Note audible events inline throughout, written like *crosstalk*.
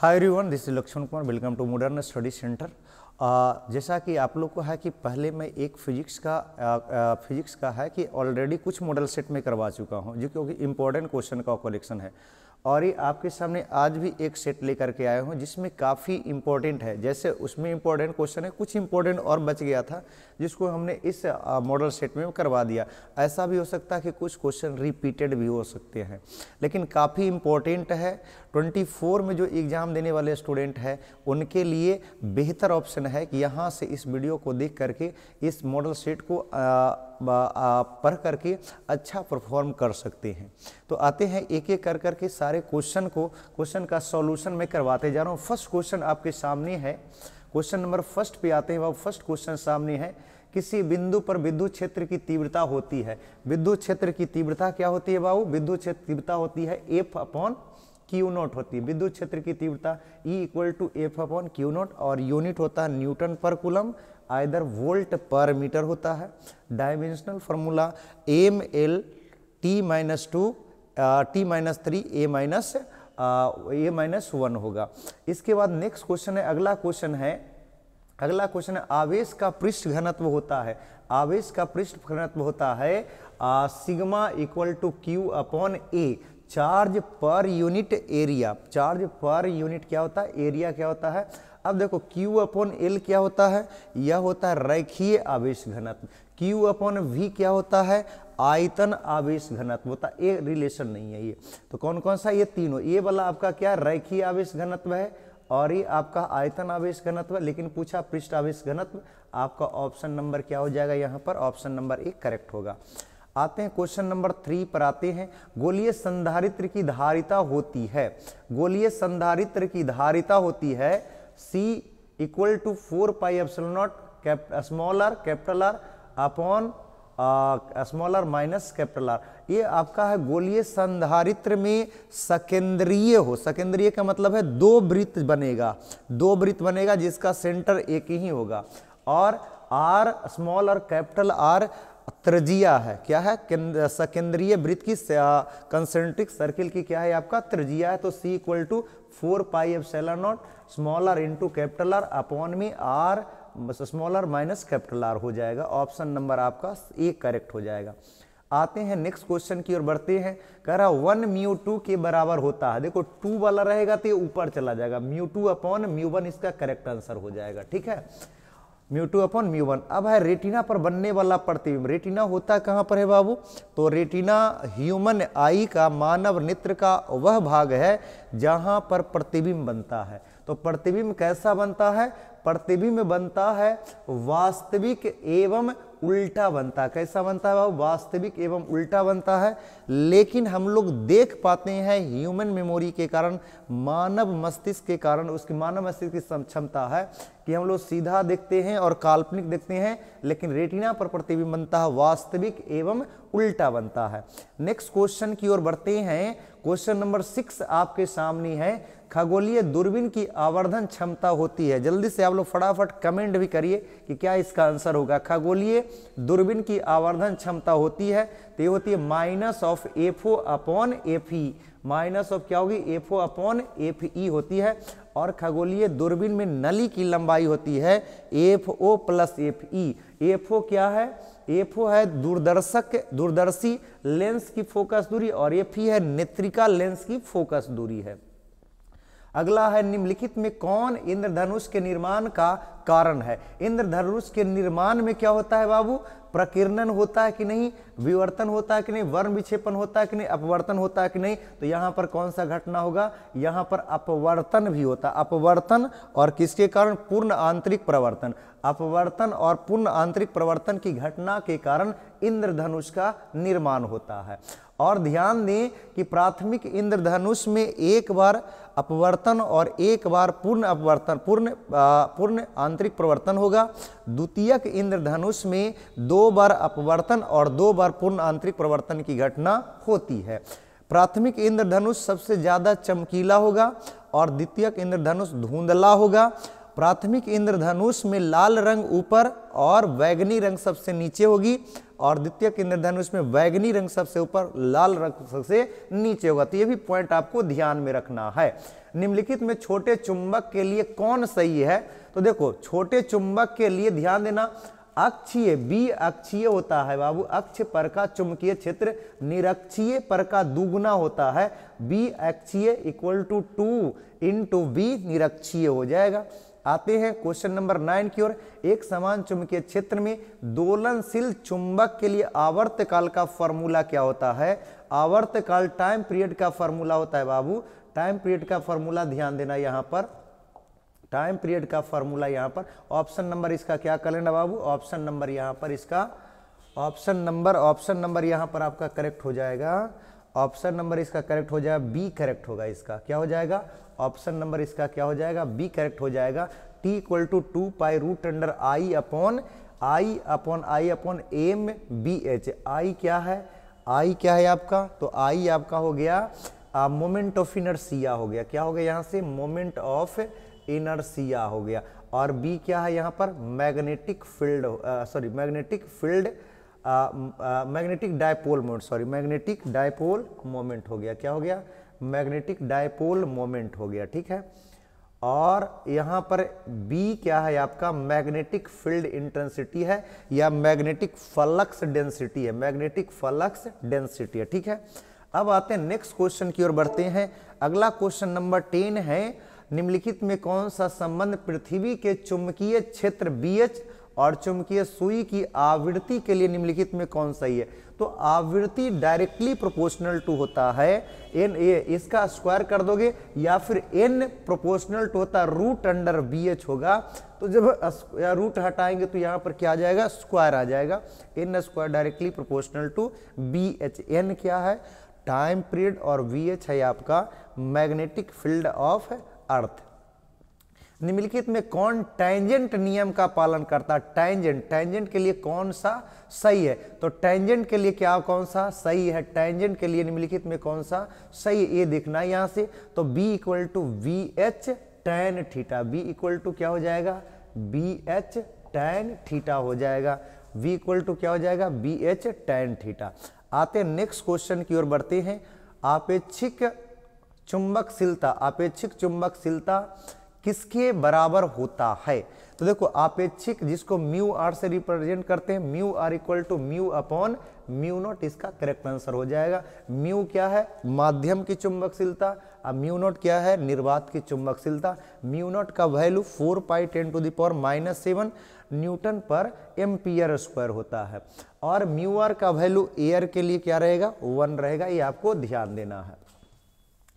hi everyone this is Lakshman Kumar welcome to modern study centre जैसा कि आप लोग को है कि पहले मैं एक फिजिक्स का आ, आ, फिजिक्स का है कि ऑलरेडी कुछ मॉडल सेट में करवा चुका हूँ जो क्योंकि इम्पोर्टेंट क्वेश्चन का कलेक्शन है और ये आपके सामने आज भी एक सेट लेकर के आया हूँ जिसमें काफ़ी इम्पोर्टेंट है जैसे उसमें इम्पोर्टेंट क्वेश्चन है कुछ इम्पोर्टेंट और बच गया था जिसको हमने इस मॉडल uh, सेट में करवा दिया ऐसा भी हो सकता है कि कुछ क्वेश्चन रिपीटेड भी हो सकते हैं लेकिन काफ़ी इम्पोर्टेंट है 24 में जो एग्ज़ाम देने वाले स्टूडेंट हैं उनके लिए बेहतर ऑप्शन है कि यहाँ से इस वीडियो को देख करके इस मॉडल सेट को पढ़ करके अच्छा परफॉर्म कर सकते हैं तो आते हैं एक एक कर करके सारे क्वेश्चन को क्वेश्चन का सॉल्यूशन मैं करवाते जा रहा हूँ फर्स्ट क्वेश्चन आपके सामने है क्वेश्चन नंबर फर्स्ट पे आते हैं वह फर्स्ट क्वेश्चन सामने है किसी बिंदु पर विद्युत क्षेत्र की तीव्रता होती है विद्युत क्षेत्र की तीव्रता क्या होती है बाबू विद्युत क्षेत्र तीव्रता होती है एफ अपॉन क्यू नोट होती है विद्युत क्षेत्र की तीव्रता E equal to F upon q naught और यूनिट होता है newton per coulomb either volt per metre होता है dimensional formula M L T minus two T minus three A minus A minus one होगा इसके बाद नेक्स्ट क्वेश्चन है अगला क्वेश्चन है अगला क्वेश्चन है आवेश का पृष्ठ घनत्व होता है आवेश का पृष्ठ घनत्व होता है आ, sigma equal to q upon A charge per unit area charge per unit क्या होता है एरिया क्या होता है अब देखो Q अपॉन एल क्या होता है यह होता है रेखीय आवेश घनत्व Q अपॉन V क्या होता है आयतन आवेश घनत्व होता है रिलेशन नहीं है ये तो कौन कौन सा ये तीनों ये वाला आपका क्या रेखीय आवेश घनत्व है और ये आपका आयतन आवेश घनत्व लेकिन पूछा पृष्ठ आवेश घनत्व आपका ऑप्शन नंबर क्या हो जाएगा यहाँ पर ऑप्शन नंबर एक करेक्ट होगा आते हैं क्वेश्चन नंबर थ्री पर आते हैं गोलीय संधारित्र की धारिता होती है गोलीय संधारित्र की धारिता होती है C equal to four pi F naught small r capital R upon small r minus capital R ये आपका है गोलीय संधारित्र में सकेंद्रीय हो सकेंद्रीय का मतलब है दो वृत्त बनेगा दो वृत्त बनेगा जिसका सेंटर एक ही होगा और आर स्मॉल और कैपिटल आर त्रिज्या है क्या है सकेंद्रीय वृत्त की कंसेंट्रिक सर्किल की क्या है आपका त्रिज्या है तो C equal to four pi F सेलर naught smaller r into capital R upon मी r smaller minus capital R हो जाएगा ऑप्शन नंबर आपका ए करेक्ट हो जाएगा आते हैं नेक्स्ट क्वेश्चन की ओर बढ़ते हैं कह रहा वन म्यू टू के बराबर होता है देखो टू वाला रहेगा तो ये ऊपर चला जाएगा mu two upon mu one इसका करेक्ट आंसर हो जाएगा ठीक है mu two upon mu one अब है रेटिना पर बनने वाला प्रतिबिंब रेटिना होता कहाँ पर है बाबू तो रेटिना ह्यूमन आई का मानव नेत्र का वह भाग है जहाँ पर प्रतिबिंब बनता है तो प्रतिबिंब कैसा बनता है प्रतिबिंब बनता है वास्तविक एवं उल्टा बनता है कैसा बनता है बाबू वास्तविक एवं उल्टा बनता है लेकिन हम लोग देख पाते हैं ह्यूमन मेमोरी के कारण मानव मस्तिष्क के कारण उसके मानव मस्तिष्क की क्षमता है कि हम लोग सीधा देखते हैं और काल्पनिक देखते हैं लेकिन रेटिना पर प्रतिबिंब बनता है वास्तविक एवं उल्टा बनता है नेक्स्ट क्वेश्चन की ओर बढ़ते हैं क्वेश्चन नंबर सिक्स आपके सामने है खगोलीय दूरबीन की आवर्धन क्षमता होती है जल्दी से आप लोग फटाफट कमेंट भी करिए कि क्या इसका आंसर होगा खगोलीय दूरबीन की आवर्धन क्षमता होती है तो ये होती है minus of F O upon F E minus of क्या होगी F O upon F E e होती है और खगोलीय दूरबीन में नली की लंबाई होती है F O plus F E F O क्या है एफ ओ है दूरदर्शक दूरदर्शी लेंस की फोकस दूरी और एफ ई है नेत्रिका लेंस की फोकस दूरी है अगला है निम्नलिखित में कौन इंद्रधनुष के निर्माण का कारण है इंद्रधनुष के निर्माण में क्या होता है बाबू प्रकीर्णन होता है कि नहीं विवर्तन होता है कि नहीं वर्ण विक्षेपण होता है कि नहीं अपवर्तन होता है कि नहीं तो यहाँ पर कौन सा घटना होगा यहाँ पर अपवर्तन भी होता है अपवर्तन और किसके कारण पूर्ण आंतरिक प्रवर्तन अपवर्तन और पूर्ण आंतरिक प्रवर्तन की घटना के कारण इंद्रधनुष का निर्माण होता है और ध्यान दें कि प्राथमिक इंद्रधनुष में एक बार अपवर्तन और एक बार पूर्ण अपवर्तन पूर्ण पूर्ण आंतरिक प्रवर्तन होगा द्वितीयक इंद्रधनुष में दो बार अपवर्तन और दो बार पूर्ण आंतरिक प्रवर्तन की घटना होती है प्राथमिक इंद्रधनुष सबसे ज़्यादा चमकीला होगा और द्वितीयक इंद्रधनुष धुंधला होगा प्राथमिक इंद्रधनुष में लाल रंग ऊपर और बैगनी रंग सबसे नीचे होगी और द्वितीय इंद्रधनुष में वैगनी रंग सबसे ऊपर लाल रंग सबसे नीचे होगा तो ये भी पॉइंट आपको ध्यान में रखना है निम्नलिखित में छोटे चुंबक के लिए कौन सही है तो देखो छोटे चुंबक के लिए ध्यान देना अक्षीय बी अक्षीय होता है बाबू अक्ष पर का चुंबकीय क्षेत्र निरक्षीय पर का दुगुना होता है बी अक्षीय equal to two into B निरक्षीय हो जाएगा आते हैं क्वेश्चन नंबर नाइन की ओर एक समान चुंबकीय क्षेत्र में दोलनशील चुंबक के लिए आवर्त काल का फॉर्मूला क्या होता है आवर्त काल टाइम पीरियड का फॉर्मूला होता है बाबू टाइम पीरियड का फॉर्मूला ध्यान देना यहां पर टाइम पीरियड का फॉर्मूला यहां पर ऑप्शन नंबर इसका क्या कर लेना बाबू ऑप्शन नंबर यहां पर इसका ऑप्शन नंबर ऑप्शन नंबर यहां पर आपका करेक्ट हो जाएगा ऑप्शन नंबर इसका करेक्ट हो जाएगा बी करेक्ट होगा इसका क्या हो जाएगा ऑप्शन नंबर इसका क्या हो जाएगा बी करेक्ट हो जाएगा T equal to two pi root under I upon I upon I upon M B H I क्या है आई क्या है आपका तो आई आपका हो गया मोमेंट ऑफ इनर्सिया हो गया क्या हो गया यहाँ से मोमेंट ऑफ इनर्सिया हो गया और बी क्या है यहाँ पर magnetic field sorry magnetic field magnetic dipole moment sorry magnetic dipole moment हो गया क्या हो गया मैग्नेटिक डायपोल मोमेंट हो गया ठीक है और यहां पर बी क्या है आपका मैग्नेटिक फील्ड इंटेंसिटी है या मैग्नेटिक फलक्स डेंसिटी है मैग्नेटिक फलक्स डेंसिटी है ठीक है अब आते हैं नेक्स्ट क्वेश्चन की ओर बढ़ते हैं अगला क्वेश्चन नंबर टेन है निम्नलिखित में कौन सा संबंध पृथ्वी के चुंबकीय क्षेत्र बी एच और चुंबकीय सुई की आवृत्ति के लिए निम्नलिखित में कौन सही है तो आवृत्ति डायरेक्टली प्रोपोर्शनल टू होता है एन ए इसका स्क्वायर कर दोगे या फिर एन प्रोपोर्शनल टू होता है रूट अंडर बी एच होगा तो जब रूट हटाएंगे तो यहाँ पर क्या आ जाएगा स्क्वायर आ जाएगा N square directly proportional to B H N क्या है टाइम पीरियड और वी एच है आपका मैग्नेटिक फील्ड ऑफ अर्थ निम्नलिखित में कौन टैंजेंट नियम का पालन करता है टैंजेंट टैंजेंट के लिए कौन सा सही है तो टैंजेंट के लिए क्या कौन सा सही है टैंजेंट के लिए निम्नलिखित में कौन सा सही है ये देखना है यहाँ से तो b equal to V H tan theta B equal to क्या हो जाएगा बी एच टैन थीटा हो जाएगा v इक्वल टू क्या हो जाएगा बी एच टैन थीटा आते नेक्स्ट क्वेश्चन की ओर बढ़ते हैं आपेक्षिक चुंबकशीलता आपेक्षिक चुंबकशीलता किसके बराबर होता है तो देखो आपेक्षिक जिसको म्यू आर से रिप्रेजेंट करते हैं mu R equal to mu upon mu naught इसका करेक्ट आंसर हो जाएगा म्यू क्या है माध्यम की चुंबकशीलता अब म्यू नॉट क्या है निर्वात की चुंबकशीलता म्यू नॉट का value four pi ten to the power minus seven newton per ampere square होता है और म्यू आर का वैल्यू एयर के लिए क्या रहेगा वन रहेगा ये आपको ध्यान देना है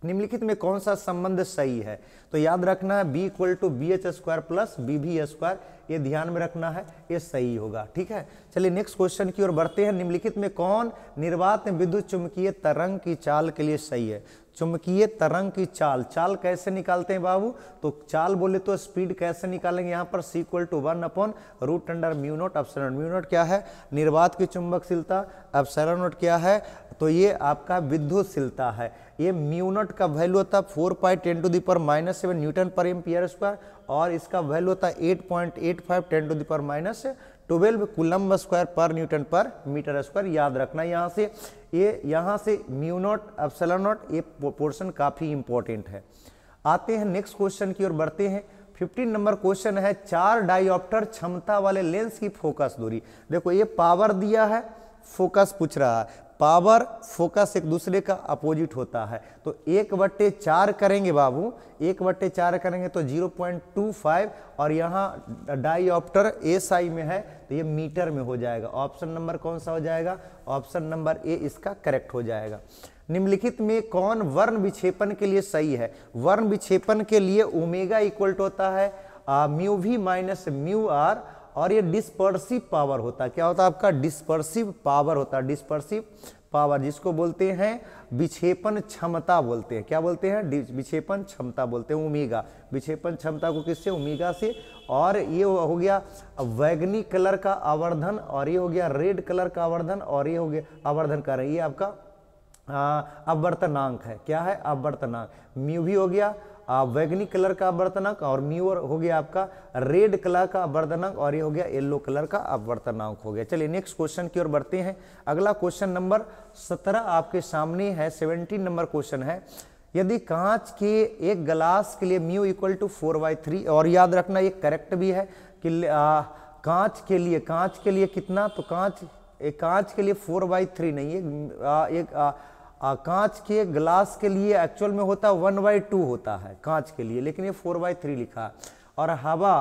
निम्नलिखित में कौन सा संबंध सही है तो याद रखना है B equal to B H square plus B B square ये ध्यान में रखना है ये सही होगा ठीक है चलिए नेक्स्ट क्वेश्चन की ओर बढ़ते हैं निम्नलिखित में कौन निर्वात विद्युत चुंबकीय तरंग की चाल के लिए सही है चुंबकीय तरंग की चाल चाल कैसे निकालते हैं बाबू तो चाल बोले तो स्पीड कैसे निकालेंगे यहाँ पर C equal to one upon root under mu naught अपसरण म्यूनोट क्या है निर्वात की चुंबकशीलता अपसरण क्या है तो ये आपका विद्युतशीलता है ये म्यूनट का वैल्यू होता है four pi ten to the power minus seven newton per ampere square और इसका वैल्यू होता है eight point eight five ten to the power minus twelve coulomb square per newton per metre square याद रखना यहाँ से ये यहाँ से म्यूनोट नॉट अफसला ये पोर्सन काफ़ी इंपॉर्टेंट है आते हैं नेक्स्ट क्वेश्चन की ओर बढ़ते हैं 15 नंबर क्वेश्चन है चार डायोप्टर क्षमता वाले लेंस की फोकस दूरी देखो ये पावर दिया है फोकस पूछ रहा है पावर फोकस एक दूसरे का अपोजिट होता है तो एक बट्टे चार करेंगे बाबू एक बट्टे चार करेंगे तो 0.25 और यहाँ डाईऑप्टर एस आई में है तो ये मीटर में हो जाएगा ऑप्शन नंबर कौन सा हो जाएगा ऑप्शन नंबर ए इसका करेक्ट हो जाएगा निम्नलिखित में कौन वर्ण विक्षेपण के लिए सही है वर्ण विक्षेपण के लिए ओमेगा इक्वल होता है mu V minus mu R और ये डिस्पर्सिव पावर होता है क्या होता है आपका डिस्पर्सिव पावर होता है डिस्पर्सिव पावर जिसको बोलते हैं विक्षेपण क्षमता बोलते हैं क्या बोलते हैं विक्षेपण क्षमता बोलते हैं उमीगा विक्षेपण क्षमता को किससे उमीगा से और ये हो गया वैग्नी कलर का आवर्धन और ये हो गया रेड कलर का आवर्धन और ये हो गया आवर्धन कर रही आपका अवर्तनांक है क्या है अवर्तनांक म्यू भी हो गया वैगनी कलर का वर्तनक और म्यूअर हो गया आपका रेड कलर का वर्तनक और ये हो गया येलो कलर का अपवर्तनांक हो गया चलिए नेक्स्ट क्वेश्चन की ओर बढ़ते हैं अगला क्वेश्चन नंबर सत्रह आपके सामने है सेवनटीन नंबर क्वेश्चन है यदि कांच के एक गलास के लिए mu equal to four by three और याद रखना ये करेक्ट भी है कि आ, कांच के लिए कांच के लिए कितना तो कांच एक कांच के लिए फोर बाई थ्री नहीं है एक, आ, एक आ, आ, कांच के ग्लास के लिए एक्चुअल में होता है वन बाई टू होता है कांच के लिए लेकिन ये फोर बाई थ्री लिखा और हवा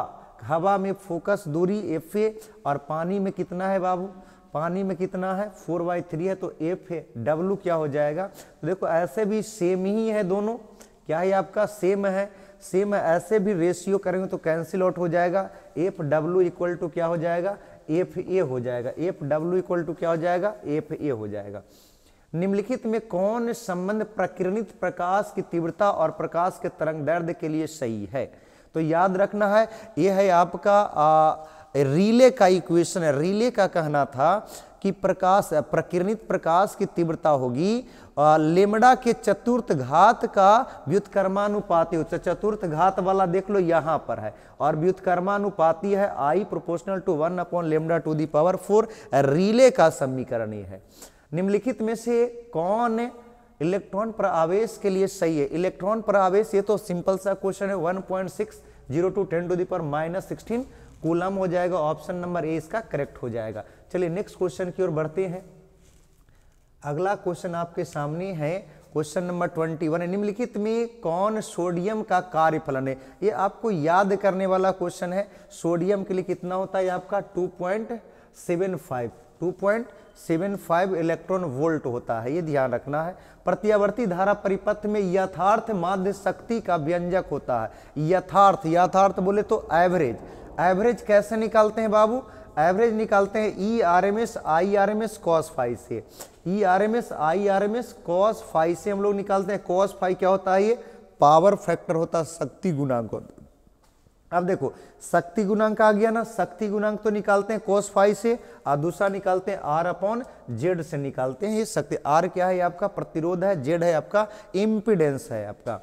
हवा में फोकस दूरी एफ ए और पानी में कितना है बाबू पानी में कितना है फोर बाई थ्री है तो एफ ए डब्लू क्या हो जाएगा तो देखो ऐसे भी सेम ही है दोनों क्या है आपका सेम है सेम है ऐसे भी रेशियो करेंगे तो कैंसिल आउट हो जाएगा एफ डब्लू इक्वल टू क्या हो जाएगा एफ ए हो जाएगा एफ डब्लू इक्वल टू क्या हो जाएगा एफ ए हो जाएगा निम्नलिखित में कौन संबंध प्रकिरणित प्रकाश की तीव्रता और प्रकाश के तरंग दर्द के लिए सही है तो याद रखना है यह है आपका आ, रीले का इक्वेशन है रीले का कहना था कि प्रकाश प्रकिरणित प्रकाश की तीव्रता होगी लेमड़ा के चतुर्थ घात का व्युतकर्मानुपाति हो चतुर्थ घात वाला देख लो यहाँ पर है और व्युतकर्मानुपाति है I proportional to one upon lambda to the power four Rayleigh का समीकरण ये है निम्नलिखित में से कौन इलेक्ट्रॉन पर आवेश के लिए सही है इलेक्ट्रॉन पर आवेश ये तो सिंपल सा क्वेश्चन है 1.6 to ten to the power minus sixteen coulomb हो जाएगा ऑप्शन नंबर ए इसका करेक्ट हो जाएगा चलिए नेक्स्ट क्वेश्चन की ओर बढ़ते हैं अगला क्वेश्चन आपके सामने है क्वेश्चन नंबर ट्वेंटी वन निम्नलिखित में कौन सोडियम का कार्य फलन है ये आपको याद करने वाला क्वेश्चन है सोडियम के लिए कितना होता है आपका two point seven five two point seven five electron volt होता है ये ध्यान रखना है प्रत्यावर्ती धारा परिपथ में यथार्थ माध्य शक्ति का व्यंजक होता है यथार्थ यथार्थ बोले तो एवरेज एवरेज कैसे निकालते हैं बाबू एवरेज निकालते हैं E R M S I R M S cos five से E R M S I R M S cos five से हम लोग निकालते हैं कॉस फाइव क्या होता है ये पावर फैक्टर होता है शक्ति गुणांक अब देखो शक्ति गुणांक आ गया ना शक्ति गुणांक तो निकालते हैं कोस फाइव से और दूसरा निकालते हैं आर अपॉन जेड से निकालते हैं ये शक्ति आर क्या है आपका प्रतिरोध है जेड है आपका इम्पिडेंस है आपका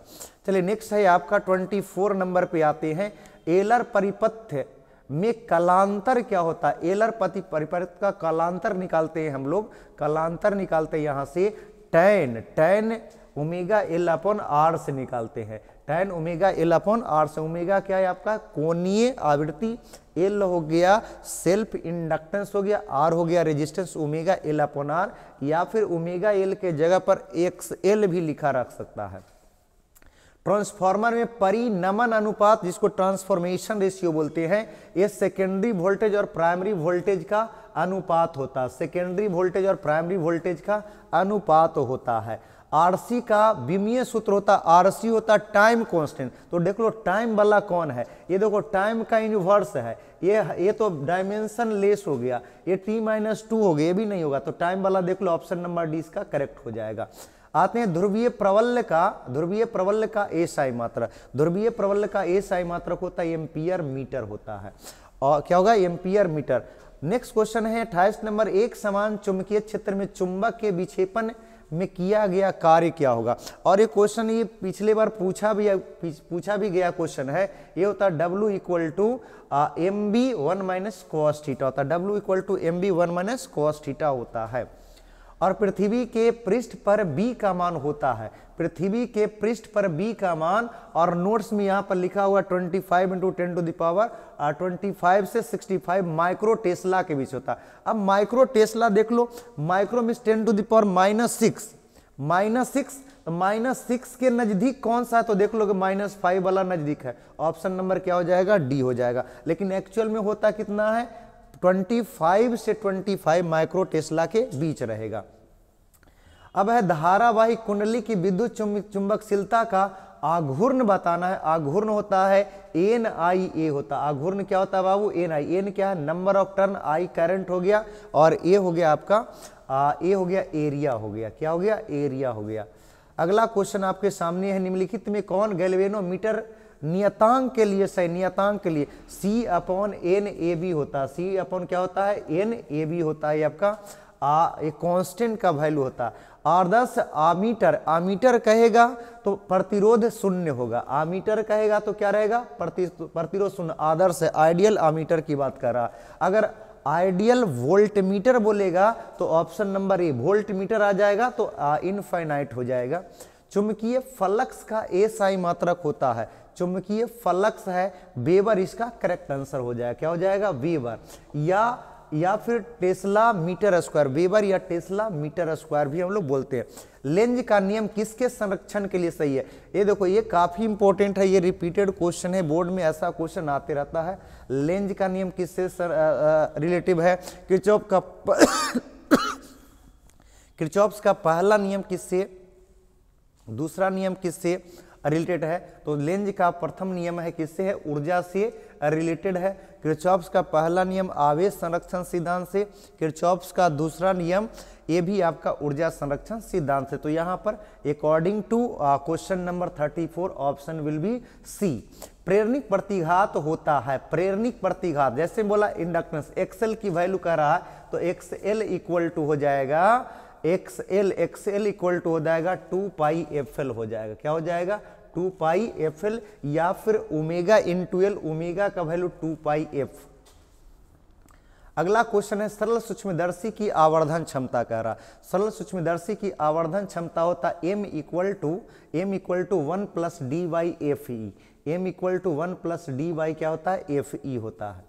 चलिए नेक्स्ट है आपका ट्वेंटी फोर नंबर पे आते हैं एलर परिपथ्य में कलांतर क्या होता है एलर पति परिपथ का कलांतर निकालते हैं हम लोग कलांतर निकालते हैं यहाँ से tan tan omega L upon R से निकालते हैं tan omega L upon R से ओमेगा क्या है आपका कोणीय आवृत्ति एल हो गया सेल्फ इंडक्टेंस हो गया आर हो गया resistance omega L upon R या फिर ओमेगा एल के जगह पर एक्स एल भी लिखा रख सकता है ट्रांसफार्मर में परिनमन अनुपात जिसको ट्रांसफॉर्मेशन रेशियो बोलते हैं ये सेकेंडरी वोल्टेज और प्राइमरी वोल्टेज का अनुपात होता है सेकेंडरी वोल्टेज और प्राइमरी वोल्टेज का अनुपात होता है आरसी का विमीय सूत्र होता आरसी होता टाइम कांस्टेंट तो देख लो टाइम वाला कौन है ये देखो टाइम का यूनिवर्स है ये ये तो डायमेंशन लेस हो गया ये टी माइनस टू हो गया ये भी नहीं होगा तो टाइम वाला देख लो ऑप्शन नंबर डी इसका करेक्ट हो जाएगा आते हैं ध्रुवीय प्रबल्य का ध्रुवीय प्रबल्य का साई मात्र ध्रुवीय प्रबल्य का साई मात्र होता है एम्पियर मीटर होता है और क्या होगा एम्पियर मीटर नेक्स्ट क्वेश्चन है अठाईस नंबर एक समान चुंबकीय क्षेत्र में चुंबक के विक्षेपण में किया गया कार्य क्या होगा और ये क्वेश्चन ये पिछले बार पूछा भी पूछा भी गया क्वेश्चन है ये होता है W equal to M B one minus cos theta theta होता है W equal to M B one minus cos theta होता है और पृथ्वी के पृष्ठ पर बी का मान होता है पृथ्वी के पृष्ठ पर बी का मान और नोट्स में यहाँ पर लिखा हुआ 25 five into ten to the power twenty five से 65 माइक्रो टेस्ला के बीच होता है अब माइक्रो टेस्ला देख लो micro mean ten to the power minus six minus six minus six के नजदीक कौन सा है तो देख कि माइनस फाइव वाला नजदीक है ऑप्शन नंबर क्या हो जाएगा डी हो जाएगा लेकिन एक्चुअल में होता कितना है 25 से 25 माइक्रो टेस्ला के बीच रहेगा अब है धारावाही कुंडली की विद्युत चुंबकशीलता का आघूर्ण बताना है आघूर्ण होता है एन आई ए होता आघूर्ण क्या होता है बाबू एन आई एन क्या है number of turn I current हो गया और ए हो गया आपका आ, ए हो गया एरिया हो गया क्या हो गया एरिया हो गया अगला क्वेश्चन आपके सामने है निम्नलिखित में कौन गैलवेनोमीटर मीटर नियतांक के लिए सही नियतांक के लिए C upon N A B होता है सी अपॉन क्या होता है एन ए बी होता है आपका आ ये कांस्टेंट का वैल्यू होता है दस आमीटर आमीटर कहेगा तो प्रतिरोध शून्य होगा आमीटर कहेगा तो क्या रहेगा प्रति प्रतिरोध शून्य आदर्श आइडियल आमीटर की बात कर रहा अगर आइडियल वोल्ट मीटर बोलेगा तो option number A voltmeter आ जाएगा तो इनफाइनाइट हो जाएगा चुंबकीय फलक्स का ए साई मात्रक होता है चुंबकीय फलक्स है वेबर इसका करेक्ट आंसर हो जाएगा क्या हो जाएगा वेबर या या फिर टेस्ला मीटर स्क्वायर वेबर या टेस्ला मीटर स्क्वायर भी हम लोग बोलते हैं लेंज का नियम किसके संरक्षण के लिए सही है ये देखो ये काफ़ी इंपॉर्टेंट है ये रिपीटेड क्वेश्चन है बोर्ड में ऐसा क्वेश्चन आते रहता है लेंज का नियम किससे रिलेटिव है किचॉप का *coughs* किचॉप्स का पहला नियम किससे दूसरा नियम किससे रिलेटेड है तो लेंज का प्रथम नियम है किससे है ऊर्जा से रिलेटेड है क्रिचॉप्स का पहला नियम आवेश संरक्षण सिद्धांत से क्रिचॉप्स का दूसरा नियम ये भी आपका ऊर्जा संरक्षण सिद्धांत से तो यहाँ पर according to question number 34 option will be C प्रेरणिक प्रतिघात होता है प्रेरणिक प्रतिघात जैसे बोला इंडक्टेंस एक्सएल की वैल्यू कह रहा है तो एक्सएल इक्वल टू हो जाएगा X L X L equal to हो जाएगा टू पाई एफ एल हो जाएगा क्या हो जाएगा टू पाई एफ एल या फिर omega into L omega का वैल्यू टू पाई एफ अगला क्वेश्चन है सरल सूक्ष्मदर्शी की आवर्धन क्षमता कह रहा सरल सूक्ष्मदर्शी की आवर्धन क्षमता होता M equal to M equal to one plus D by F E M equal to one plus D by क्या होता है एफ ई e होता है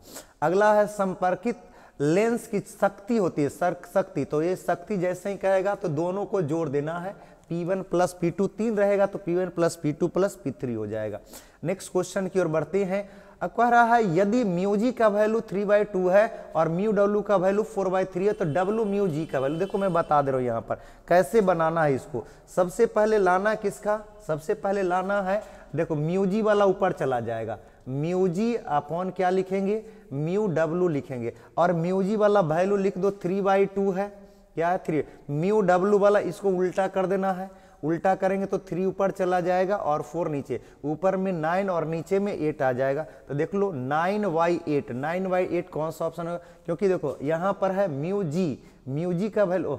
अगला है संपर्कित लेंस की शक्ति होती है सर्क शक्ति तो ये शक्ति जैसे ही कहेगा तो दोनों को जोड़ देना है P1 वन प्लस पी तीन रहेगा तो P1 one plus P plus P हो जाएगा नेक्स्ट क्वेश्चन की ओर बढ़ते हैं अब कह रहा है यदि म्यू जी का वैल्यू थ्री बाई टू है और म्यू डब्ल्यू का वैल्यू फोर बाई थ्री है तो डब्ल्यू म्यू जी का वैल्यू देखो मैं बता दे रहा हूँ यहाँ पर कैसे बनाना है इसको सबसे पहले लाना किसका सबसे पहले लाना है देखो म्यू जी वाला ऊपर चला जाएगा म्यूजी अपॉन क्या लिखेंगे म्यू डब्लू लिखेंगे और म्यूजी वाला वैल्यू लिख दो थ्री बाई टू है क्या है थ्री म्यू डब्लू वाला इसको उल्टा कर देना है उल्टा करेंगे तो थ्री ऊपर चला जाएगा और फोर नीचे ऊपर में नाइन और नीचे में एट आ जाएगा तो देख लो nine by eight nine by eight कौन सा ऑप्शन होगा क्योंकि देखो यहाँ पर है म्यू जी म्यू जी का वैल्यू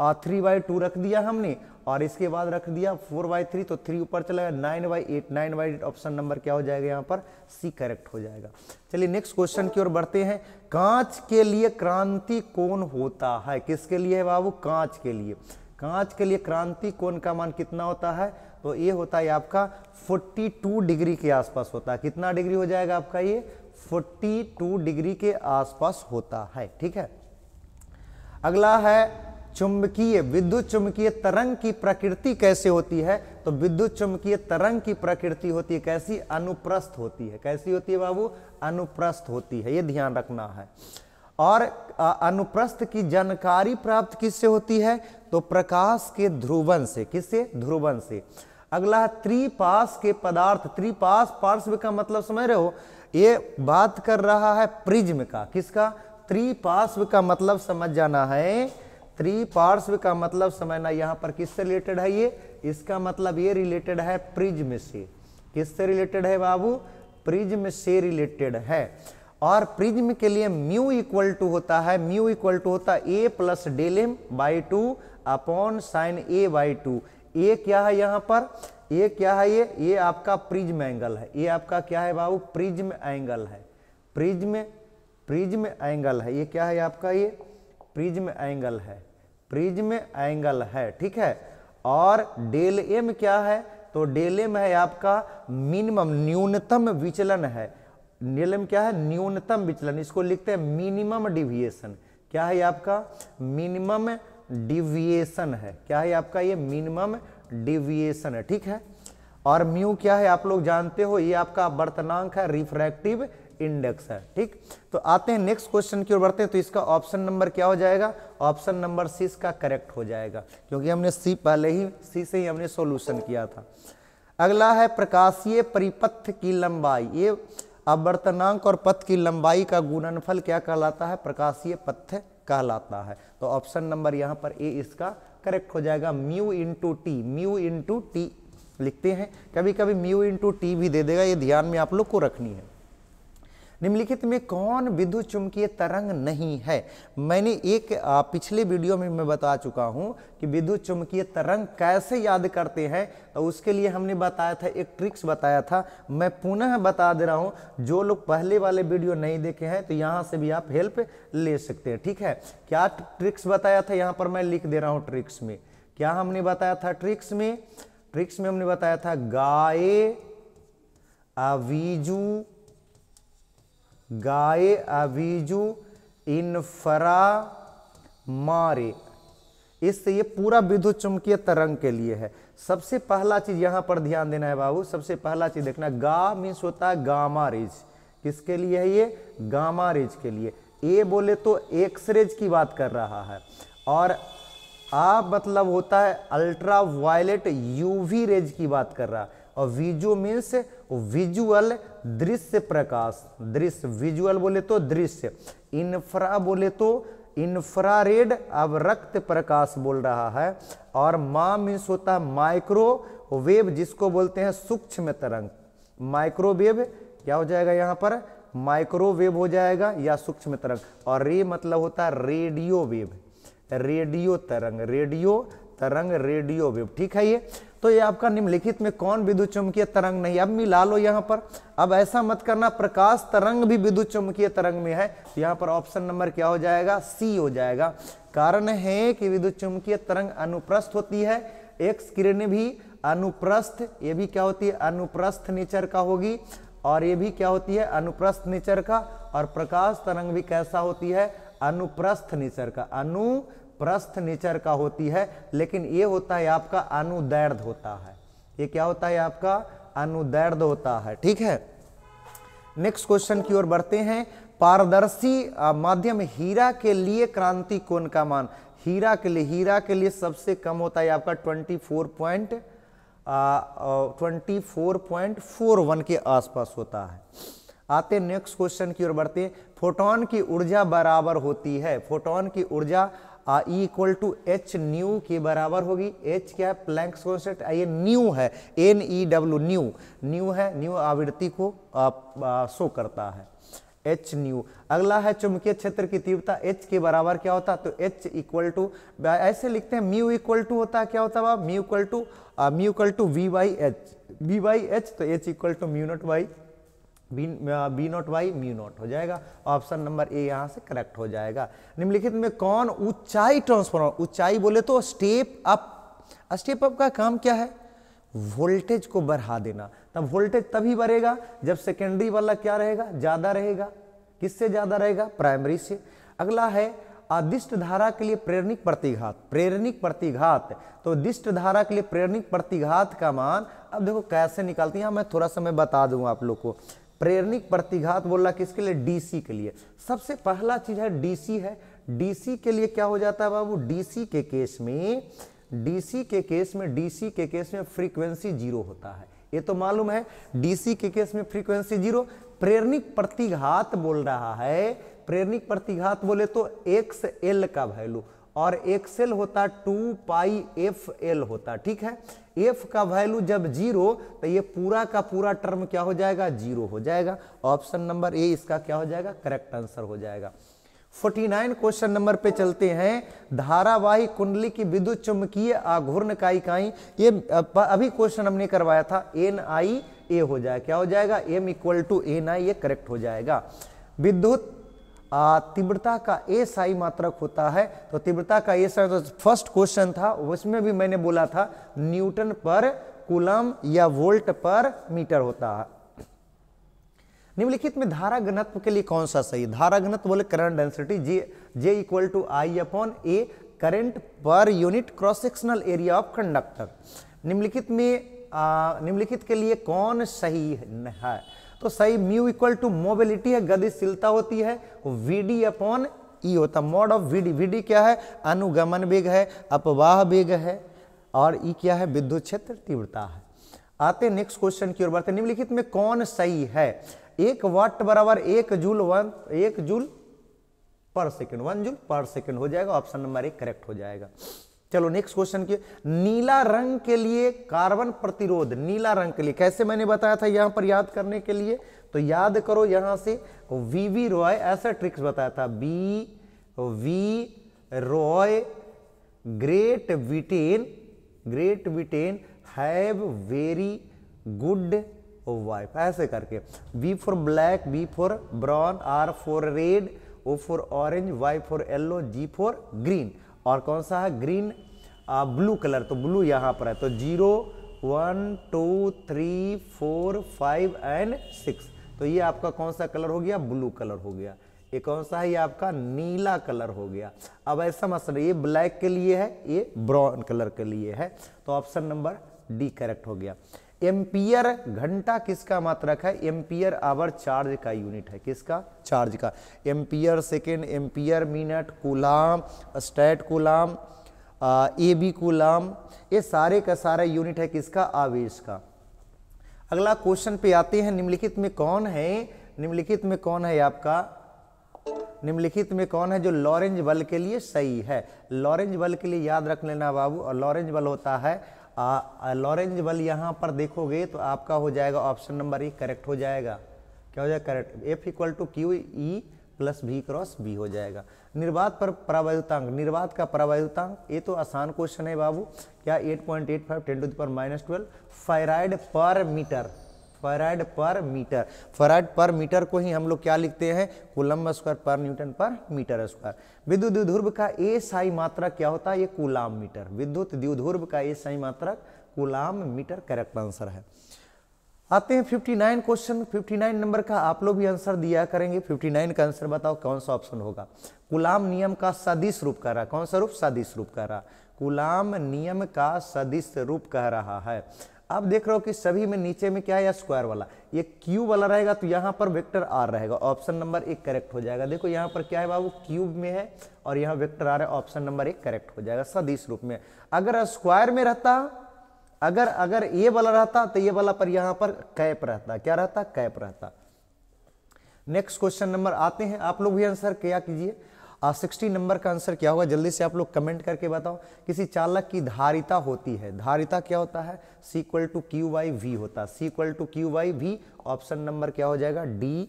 और थ्री बाई टू रख दिया हमने और इसके बाद रख दिया फोर बाई थ्री तो थ्री ऊपर चला गया nine by eight nine by eight option number क्या हो जाएगा यहाँ पर सी करेक्ट हो जाएगा चलिए नेक्स्ट क्वेश्चन की ओर बढ़ते हैं कांच के लिए क्रांति कौन होता है किसके लिए है बाबू कांच के लिए कांच के लिए क्रांति कौन का मान कितना होता है तो ये होता है आपका टू डिग्री के आसपास होता है कितना डिग्री हो जाएगा आपका ये टू डिग्री के आसपास होता है ठीक है अगला है चुंबकीय विद्युत चुंबकीय तरंग की प्रकृति कैसे होती है तो विद्युत चुंबकीय तरंग की प्रकृति होती है कैसी अनुप्रस्थ होती है कैसी होती है बाबू अनुप्रस्थ होती है ये ध्यान रखना है और अनुप्रस्थ की जानकारी प्राप्त किससे होती है तो प्रकाश के ध्रुवन से किससे ध्रुवन से अगला है त्रिपास के पदार्थ त्रिपास पार्श्व का मतलब समझ रहे हो ये बात कर रहा है प्रिज्म का किसका त्रिपार्श्व का मतलब समझ जाना है थ्री पार्श्व का मतलब समझना यहाँ पर किससे रिलेटेड है ये इसका मतलब ये रिलेटेड है प्रिज्म से किससे रिलेटेड है बाबू प्रिज्म से रिलेटेड है और प्रिज्म के लिए म्यू इक्वल टू होता है म्यू इक्वल टू होता है A plus del M by two upon sine A by two A क्या है यहाँ पर ये क्या है ये ये आपका प्रिज्म एंगल है ये आपका क्या है बाबू प्रिज्म एंगल है प्रिज्म प्रिज्म एंगल है ये क्या है आपका ये प्रिज्म एंगल है प्रिज्म एंगल है ठीक है और डेल एम क्या है तो डेल एम है आपका मिनिमम न्यूनतम विचलन है डेल एम क्या है न्यूनतम विचलन इसको लिखते हैं मिनिमम डिविएशन क्या है आपका मिनिमम डिविएशन है क्या है आपका ये मिनिमम डिविएशन है ठीक है और म्यू क्या है आप लोग जानते हो ये आपका वर्तनांक है रिफ्रैक्टिव इंडेक्स है ठीक तो आते हैं नेक्स्ट क्वेश्चन की ओर बढ़ते हैं तो इसका ऑप्शन नंबर क्या हो जाएगा ऑप्शन नंबर सी इसका करेक्ट हो जाएगा क्योंकि हमने सी पहले ही सी से ही हमने सोल्यूशन किया था अगला है प्रकाशीय परिपथ की लंबाई ये अवर्तनांक और पथ की लंबाई का गुणनफल क्या कहलाता है प्रकाशीय पथ कहलाता है तो ऑप्शन नंबर यहां पर ए इसका करेक्ट हो जाएगा mu into T mu into T लिखते हैं कभी कभी म्यू इंटू टी भी दे देगा ये ध्यान में आप लोग को रखनी है निम्नलिखित में कौन विद्युत चुंबकीय तरंग नहीं है मैंने एक पिछले वीडियो में मैं बता चुका हूं कि विद्युत चुंबकीय तरंग कैसे याद करते हैं तो उसके लिए हमने बताया था एक ट्रिक्स बताया था मैं पुनः बता दे रहा हूं जो लोग पहले वाले वीडियो नहीं देखे हैं तो यहां से भी आप हेल्प ले सकते हैं ठीक है क्या ट्रिक्स बताया था यहाँ पर मैं लिख दे रहा हूं ट्रिक्स में क्या हमने बताया था ट्रिक्स में ट्रिक्स में हमने बताया था गाय अवीजू गाए अवीजू इनफरा मारे इससे ये पूरा विद्युत चुंबकीय तरंग के लिए है सबसे पहला चीज यहां पर ध्यान देना है बाबू सबसे पहला चीज देखना गा मीन्स होता है गामा रेज किसके लिए है ये गामा रेज के लिए ए बोले तो एक्सरेज की बात कर रहा है और आ मतलब होता है अल्ट्रा वायलेट यूवी रेज की बात कर रहा है और विजु मीन्स विजुअल दृश्य प्रकाश दृश्य विजुअल बोले तो दृश्य इन्फ्रा बोले तो इन्फ्रारेड अब रक्त प्रकाश बोल रहा है और मा मीन्स होता है माइक्रोवेव जिसको बोलते हैं सूक्ष्म तरंग माइक्रोवेव क्या हो जाएगा यहाँ पर माइक्रोवेव हो जाएगा या सूक्ष्म तरंग और रे मतलब होता है रेडियो वेव रेडियो तरंग रेडियो तरंग रेडियो वेव ठीक है ये तो ये आपका निम्नलिखित में कौन विद्युत चुंबकीय तरंग नहीं अब मिला लो यहां पर अब ऐसा मत करना प्रकाश तरंग भी विद्युत चुंबकीय तरंग में है तो यहां पर ऑप्शन नंबर क्या हो जाएगा सी हो जाएगा कारण है कि विद्युत चुंबकीय तरंग अनुप्रस्थ होती है एक किरण भी अनुप्रस्थ ये भी क्या होती है अनुप्रस्थ नेचर का होगी और ये भी क्या होती है अनुप्रस्थ नेचर का और प्रकाश तरंग भी कैसा होती है अनुप्रस्थ नेचर का अनु प्रस्थ नेचर का होती है लेकिन ये होता है आपका अनुदैर्ध होता है ये क्या होता है आपका अनुदैर्ध होता है ठीक है नेक्स्ट क्वेश्चन की ओर बढ़ते हैं पारदर्शी माध्यम हीरा के लिए क्रांति कोण का मान हीरा के लिए हीरा के लिए सबसे कम होता है आपका 24 point twenty four point four one के आसपास होता है आते नेक्स्ट क्वेश्चन की ओर बढ़ते हैं फोटोन की ऊर्जा बराबर होती है फोटोन की ऊर्जा E equal to H nu के बराबर होगी एच क्या है प्लैंक्स कॉन्सेप्ट ये न्यू है N E W nu nu है न्यू आवृत्ति को शो करता है एच न्यू अगला है चुंबकीय क्षेत्र की तीव्रता एच के बराबर क्या होता तो एच इक्वल टू ऐसे लिखते हैं म्यू इक्वल टू होता क्या होता है mu equal to mu equal to V by H V by H तो H equal to mu naught naught by B naught by mu naught हो जाएगा ऑप्शन नंबर ए यहाँ से करेक्ट हो जाएगा निम्नलिखित में कौन ऊंचाई ट्रांसफॉर्मर ऊंचाई बोले तो स्टेप अप स्टेप अप का काम क्या है वोल्टेज को बढ़ा देना तब वोल्टेज तभी बढ़ेगा जब सेकेंडरी वाला क्या रहेगा ज़्यादा रहेगा किससे ज़्यादा रहेगा प्राइमरी से अगला है अदिष्ट धारा के लिए प्रेरणिक प्रतिघात प्रेरणिक प्रतिघात तो दिष्ट धारा के लिए प्रेरणिक प्रतिघात का मान अब देखो कैसे निकालती है मैं थोड़ा सा मैं बता दूंगा आप लोग को प्रेरणिक प्रतिघात बोला किसके लिए डीसी के लिए सबसे पहला चीज है डीसी है डीसी के लिए क्या हो जाता है बाबू डीसी के केस में डीसी के केस में डीसी के केस में फ्रीक्वेंसी जीरो होता है ये तो मालूम है डीसी के केस में फ्रीक्वेंसी जीरो प्रेरणिक प्रतिघात बोल रहा है प्रेरणिक प्रतिघात बोले तो एक्स एल का वैल्यू और एक्सेल होता टू पाई एफ एल होता ठीक है एफ का वैल्यू जब जीरो तो ये पूरा का पूरा टर्म क्या हो जाएगा जीरो हो जाएगा ऑप्शन नंबर ए इसका क्या हो जाएगा करेक्ट आंसर हो जाएगा 49 क्वेश्चन नंबर पे चलते हैं धारावाही कुंडली की विद्युत चुंबकीय आघूर्ण का इकाई ये अभी क्वेश्चन हमने करवाया था एन आई ए हो जाए क्या हो जाएगा M equal to N I ये करेक्ट हो जाएगा विद्युत तीव्रता का ए साई मात्रक होता है तो तीव्रता का ए साई तो फर्स्ट क्वेश्चन था उसमें भी मैंने बोला था न्यूटन पर कुलम या वोल्ट पर मीटर होता है निम्नलिखित में धारा घनत्व के लिए कौन सा सही धारा घनत्व बोले current density J J equal to I upon A current per unit cross sectional area of conductor निम्नलिखित में निम्नलिखित के लिए कौन सही है तो सही म्यू इक्वल टू मोबिलिटी है गतिशीलता होती है वी डी अपॉन ई होता मोड ऑफ वीडी वीडी क्या है अनुगमन वेग है अपवाह वेग है और ई e क्या है विद्युत क्षेत्र तीव्रता है आते नेक्स्ट क्वेश्चन की ओर बढ़ते निम्नलिखित में कौन सही है एक वाट बराबर एक जूल वन एक joule per second one joule per second हो जाएगा ऑप्शन नंबर एक करेक्ट हो जाएगा चलो नेक्स्ट क्वेश्चन की नीला रंग के लिए कार्बन प्रतिरोध नीला रंग के लिए कैसे मैंने बताया था यहां पर याद करने के लिए तो याद करो यहां से वी वी रॉय ऐसा ट्रिक्स बताया था B V Roy great Britain great Britain have very good wife ऐसे करके V for black B for brown R for red O for orange Y for yellow G for green और कौन सा है green blue colour तो blue यहाँ पर है तो zero one two three four five and six तो ये आपका कौन सा कलर हो गया ब्लू कलर हो गया ये कौन सा है ये आपका नीला कलर हो गया अब ऐसा मसल ये ब्लैक के लिए है ये ब्राउन कलर के लिए है तो ऑप्शन नंबर डी करेक्ट हो गया एम्पियर घंटा किसका मात्रक है एम्पियर आवर चार्ज का यूनिट है किसका चार्ज का ampere second ampere minute coulomb stat coulomb A B coulomb ये सारे का सारा यूनिट है किसका आवेश का अगला क्वेश्चन पे आते हैं निम्नलिखित में कौन है निम्नलिखित में कौन है आपका निम्नलिखित में कौन है जो लॉरेंज बल के लिए सही है लॉरेंज बल के लिए याद रख लेना बाबू और लॉरेंज बल होता है लॉरेंज बल यहाँ पर देखोगे तो आपका हो जाएगा option number A e, correct हो जाएगा क्या हो जाएगा correct F equal to Q E plus B cross B हो जाएगा निर्वात पर परावायुतांक निर्वात का परावायुतांक ये तो आसान क्वेश्चन है बाबू क्या 8.85 point eight five ten to पर minus twelve farad per metre farad per metre farad per metre को ही हम लोग क्या लिखते हैं coulomb square per newton per metre square विद्युत द्विध्रुव का ए साई मात्रक क्या होता है ये कुलाम मीटर विद्युत द्विध्रुव का ए साई मात्रक कुलाम मीटर करेक्ट आंसर है आते हैं 59 क्वेश्चन 59 नंबर का आप लोग भी आंसर दिया करेंगे 59 का आंसर बताओ कौन सा ऑप्शन होगा गुलाम नियम का सदिश रूप कह रहा कौन सा रूप सदिश रूप कह रहा गुलाम नियम का सदिश रूप कह रहा है आप देख रहे हो कि सभी में नीचे में क्या है या स्क्वायर वाला ये क्यूब वाला रहेगा तो यहाँ पर वेक्टर आर रहेगा ऑप्शन नंबर एक करेक्ट हो जाएगा देखो यहाँ पर क्या है बाबू क्यूब में है और यहाँ वेक्टर आर है ऑप्शन नंबर एक करेक्ट हो जाएगा सदिश रूप में अगर स्क्वायर में रहता अगर अगर ये वाला रहता तो ये वाला पर यहाँ पर कैप रहता क्या रहता कैप रहता नेक्स्ट क्वेश्चन नंबर आते हैं आप लोग भी आंसर क्या कीजिए सिक्सटी नंबर का आंसर क्या होगा जल्दी से आप लोग कमेंट करके बताओ किसी चालक की धारिता होती है धारिता क्या होता है C equal to Q by V होता है C equal to Q by V option number क्या हो जाएगा डी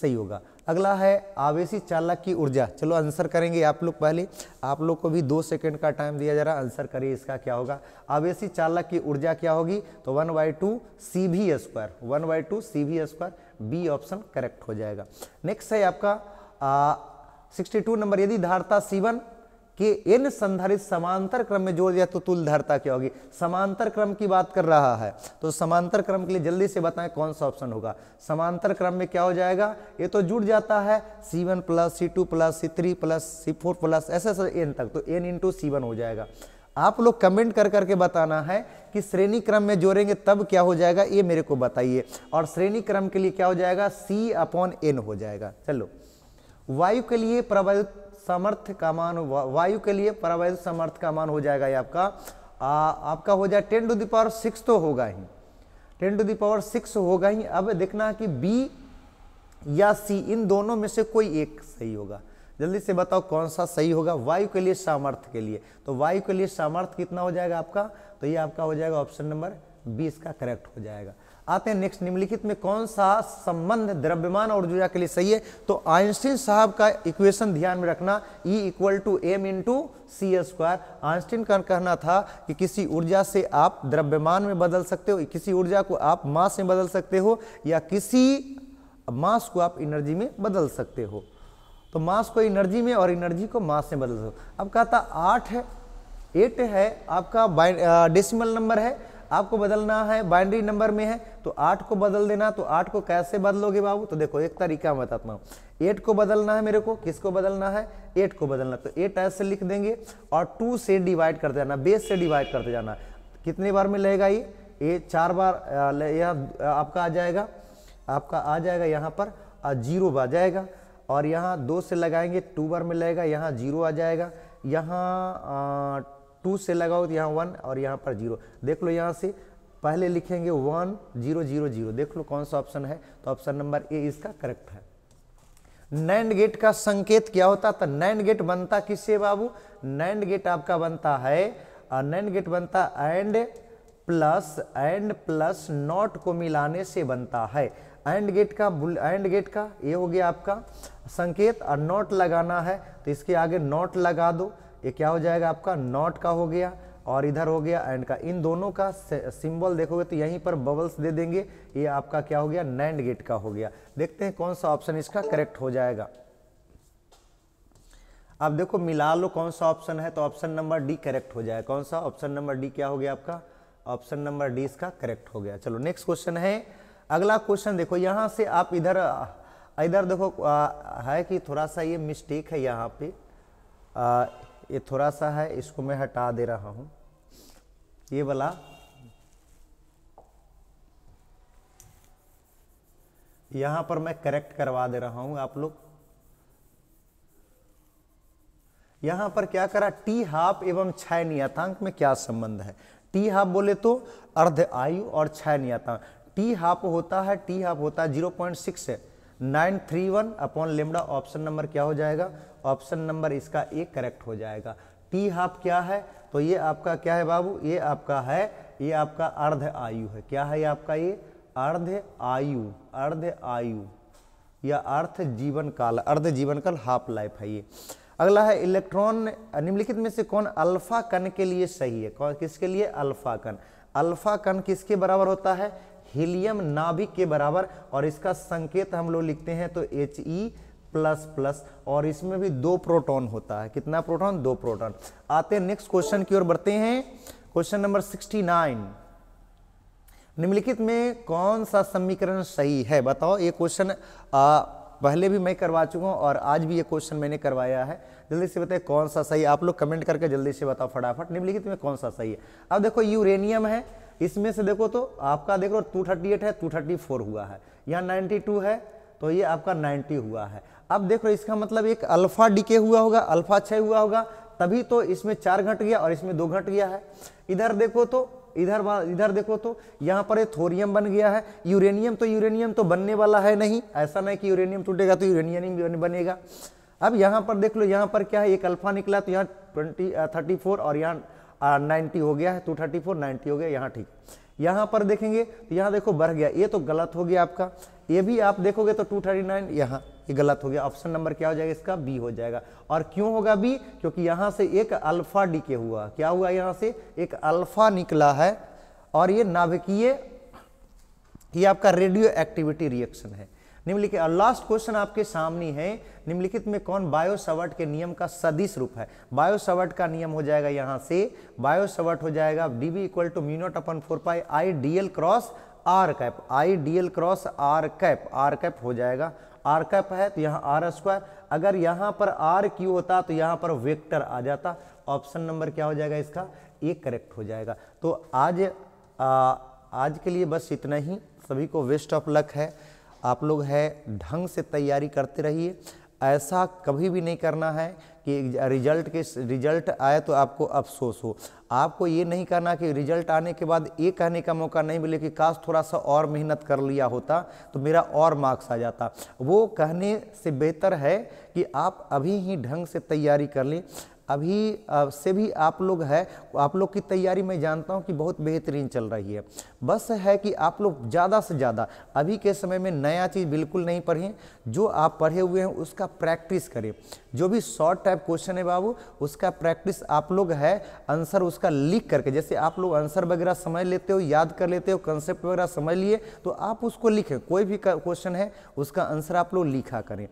सही होगा अगला है आवेशी चालक की ऊर्जा चलो आंसर करेंगे आप लोग पहले आप लोग को भी दो सेकंड का टाइम दिया जा रहा है आंसर करिए इसका क्या होगा आवेशी चालक की ऊर्जा क्या होगी तो one by two C V square one by two C V square B option correct हो जाएगा नेक्स्ट है आपका 62 नंबर यदि धारता C1 के इन संधारित समांतर क्रम में जोड़ दिया तो तुल धारता क्या होगी समांतर क्रम की बात कर रहा है तो समांतर क्रम के लिए जल्दी से बताएं कौन सा ऑप्शन होगा समांतर क्रम में क्या हो जाएगा ये तो जुड़ जाता है C1 one plus C two plus C three plus C four plus ऐसे ऐसे एन तक तो एन इंटू सी वन हो जाएगा आप लोग कमेंट कर करके बताना है कि श्रेणी क्रम में जोड़ेंगे तब क्या हो जाएगा ये मेरे को बताइए और श्रेणी क्रम के लिए क्या हो जाएगा सी अपॉन एन हो जाएगा चलो वायु के लिए प्रवाहित समर्थ का मान वायु के लिए प्रवाहित समर्थ का मान हो जाएगा ये आपका आ, आपका हो जाए टेन टू दावर सिक्स तो होगा ही टेन टू दावर सिक्स होगा ही अब देखना कि बी या सी इन दोनों में से कोई एक सही होगा जल्दी से बताओ कौन सा सही होगा वायु के लिए सामर्थ्य के लिए तो वायु के लिए सामर्थ्य कितना हो जाएगा आपका तो ये आपका हो जाएगा ऑप्शन नंबर बीस का करेक्ट हो जाएगा आते हैं नेक्स्ट निम्नलिखित में कौन सा संबंध द्रव्यमान और ऊर्जा के लिए सही है तो आइंस्टीन साहब का इक्वेशन ध्यान में रखना E equal to M into C square Einstein का कहना था कि किसी ऊर्जा से आप द्रव्यमान में बदल सकते हो किसी ऊर्जा को आप मास में बदल सकते हो या किसी मास को आप एनर्जी में बदल सकते हो तो मास को एनर्जी में और एनर्जी को मास में बदल सकते हो अब कहता आठ है एट है आपका डेसिमल नंबर है आपको बदलना है बाइंड्री नंबर में है तो आठ को बदल देना तो आठ को कैसे बदलोगे बाबू तो देखो एक तरीका मैं बताता हूँ एट को बदलना है मेरे को किसको बदलना है एट को बदलना तो एट ऐसे लिख देंगे और टू से डिवाइड करते जाना बेस से डिवाइड करते जाना कितने बार में लेगा ये ये चार बार यह आपका आ जाएगा आपका आ जाएगा यहाँ पर जीरो आ जाएगा और यहाँ दो से लगाएंगे टू बार में लगेगा यहाँ जीरो आ जाएगा यहाँ टू से लगाओ तो यहाँ वन और यहाँ पर जीरो देख लो यहाँ से पहले लिखेंगे वन जीरो जीरो जीरो देख लो कौन सा ऑप्शन है तो ऑप्शन नंबर ए इसका करेक्ट है नैंड गेट का संकेत क्या होता था नैंड गेट बनता किससे बाबू नैंड गेट आपका बनता है और नैंड गेट बनता AND plus AND plus NOT को मिलाने से बनता है एंड गेट का एंड गेट का ये हो गया आपका संकेत और नॉट लगाना है तो इसके आगे नॉट लगा दो ये क्या हो जाएगा आपका नॉट का हो गया और इधर हो गया एंड का इन दोनों का सिंबल देखोगे तो यहीं पर बबल्स दे देंगे ये आपका क्या हो गया नैंड गेट का हो गया देखते हैं कौन सा ऑप्शन इसका करेक्ट हो जाएगा अब देखो मिला लो कौन सा ऑप्शन है तो ऑप्शन नंबर डी करेक्ट हो जाएगा कौन सा ऑप्शन नंबर डी क्या हो गया आपका ऑप्शन नंबर डी इसका करेक्ट हो गया चलो नेक्स्ट क्वेश्चन है अगला क्वेश्चन देखो यहाँ से आप इधर इधर देखो आ, है कि थोड़ा सा ये मिस्टेक है यहाँ पे आ, ये थोड़ा सा है इसको मैं हटा दे रहा हूँ ये वाला यहाँ पर मैं करेक्ट करवा दे रहा हूँ आप लोग यहाँ पर क्या करा टी हाफ एवं छाय नियतांक में क्या संबंध है टी हाफ बोले तो अर्ध आयु और छाय नियतांक टी हाफ होता है टी हाफ होता है जीरो पॉइंट सिक्स है nine three one upon lambda option number क्या हो जाएगा ऑप्शन नंबर इसका ए करेक्ट हो जाएगा टी हाफ क्या है तो ये आपका क्या है बाबू ये आपका है ये आपका अर्ध आयु है क्या है ये आपका ये अर्ध आयु अर्ध आयु या अर्थ जीवन काल अर्ध जीवन काल हाफ लाइफ है ये अगला है इलेक्ट्रॉन निम्नलिखित में से कौन अल्फा कण के लिए सही है कौन किसके लिए अल्फा कण अल्फा कण किसके बराबर होता है हीलियम नाभिक के बराबर और इसका संकेत हम लोग लिखते हैं तो H E e plus plus और इसमें भी दो प्रोटॉन होता है कितना प्रोटॉन दो प्रोटॉन आते हैं नेक्स्ट क्वेश्चन की ओर बढ़ते हैं क्वेश्चन नंबर 69 निम्नलिखित में कौन सा समीकरण सही है बताओ ये क्वेश्चन पहले भी मैं करवा चुका हूँ और आज भी ये क्वेश्चन मैंने करवाया है जल्दी से बताए कौन सा सही आप लोग कमेंट करके जल्दी से बताओ फटाफट निम्नलिखित में कौन सा सही है अब देखो यूरेनियम है इसमें से देखो तो आपका देखो 238 है 234 हुआ है यहाँ 92 है तो ये आपका 90 हुआ है अब देखो इसका मतलब एक अल्फा डिके हुआ होगा अल्फा क्षय हुआ होगा तभी तो इसमें चार घट गया और इसमें दो घट गया है इधर देखो तो इधर इधर देखो तो यहाँ पर थोरियम बन गया है यूरेनियम तो यूरेनियम तो बनने वाला है नहीं ऐसा नहीं कि यूरेनियम टूटेगा तो यूरेनियम बनेगा अब यहाँ पर देख लो यहाँ पर क्या है एक अल्फा निकला तो यहाँ ट्वेंटी थर्टी फोर और यहाँ नाइन्टी हो गया है टू तो थर्टी फोर नाइन्टी हो गया यहाँ ठीक यहाँ पर देखेंगे तो यहाँ देखो बढ़ गया ये तो गलत हो गया आपका ये भी आप देखोगे तो 239 थर्टी नाइन यहाँ ये गलत हो गया ऑप्शन नंबर क्या हो जाएगा इसका बी हो जाएगा और क्यों होगा बी क्योंकि यहाँ से एक अल्फा डीके हुआ क्या हुआ यहाँ से एक अल्फा निकला है और ये नाभिकीय ये आपका रेडियो एक्टिविटी रिएक्शन है निम्नलिखित और लास्ट क्वेश्चन आपके सामने है निम्नलिखित में कौन बायोसवर्ट के नियम का सदिश रूप है बायोसवर्ट का नियम हो जाएगा यहाँ से बायोसवर्ट हो जाएगा D B equal to mu naught upon four pi I D L cross R cap I D L cross R cap R cap हो जाएगा आर कैप है तो यहाँ आर स्क्वायर अगर यहाँ पर आर क्यू होता तो यहाँ पर वेक्टर आ जाता ऑप्शन नंबर क्या हो जाएगा इसका ए करेक्ट हो जाएगा तो आज आ, आज के लिए बस इतना ही सभी को वेस्ट ऑफ लक है आप लोग है ढंग से तैयारी करते रहिए ऐसा कभी भी नहीं करना है कि रिजल्ट के रिजल्ट आए तो आपको अफसोस हो आपको ये नहीं कहना कि रिजल्ट आने के बाद ये कहने का मौका नहीं मिले कि काश थोड़ा सा और मेहनत कर लिया होता तो मेरा और मार्क्स आ जाता वो कहने से बेहतर है कि आप अभी ही ढंग से तैयारी कर लें अभी से भी आप लोग है आप लोग की तैयारी मैं जानता हूँ कि बहुत बेहतरीन चल रही है बस है कि आप लोग ज़्यादा से ज़्यादा अभी के समय में नया चीज़ बिल्कुल नहीं पढ़ें जो आप पढ़े हुए हैं उसका प्रैक्टिस करें जो भी शॉर्ट टाइप क्वेश्चन है बाबू उसका प्रैक्टिस आप लोग है आंसर उसका लिख करके जैसे आप लोग आंसर वगैरह समझ लेते हो याद कर लेते हो कंसेप्ट वगैरह समझ लिए तो आप उसको लिखें कोई भी क्वेश्चन है उसका आंसर आप लोग लिखा करें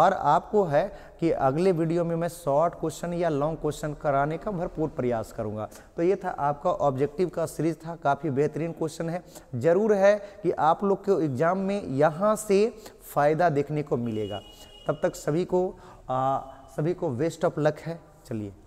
और आपको है कि अगले वीडियो में मैं शॉर्ट क्वेश्चन या लॉन्ग क्वेश्चन कराने का भरपूर प्रयास करूँगा तो ये था आपका ऑब्जेक्टिव का सीरीज था काफ़ी बेहतरीन क्वेश्चन क्वेश्चन है ज़रूर है कि आप लोग के एग्ज़ाम में यहाँ से फ़ायदा देखने को मिलेगा तब तक सभी को आ, सभी को वेस्ट ऑफ लक है चलिए